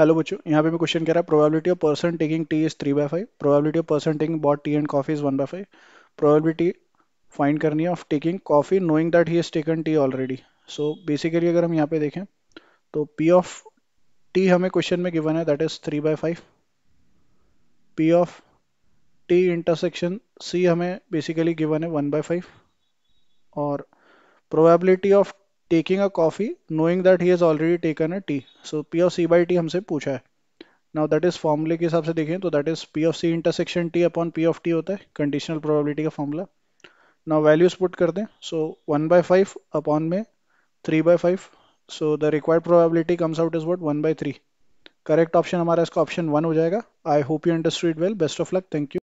Hello बच्चों यहाँ पे मैं क्वेश्चन कह रहा है probability of person taking tea is three by five probability of person taking both tea and coffee is one by five probability find करनी है of taking coffee knowing that he is taken tea already so basically अगर हम यहाँ पे देखें तो P of T हमें question में गिवन है that is three by five P of T intersection C हमें बेसिकली गिवन है वन बाय फाइव और probability of taking a coffee knowing that he has already taken a tea. So P of C by T हमसे पूछा है now that is फॉर्मूले के हिसाब से देखें तो that is P of C intersection T upon P of T होता है कंडीशनल प्रोबेबिलिटी का फॉर्मूला नाउ वैल्यूज पुट कर दें so one by five upon में three by five so the required probability comes out is what one by three correct option हमारा इसका option one हो जाएगा I hope you understood well best of luck thank you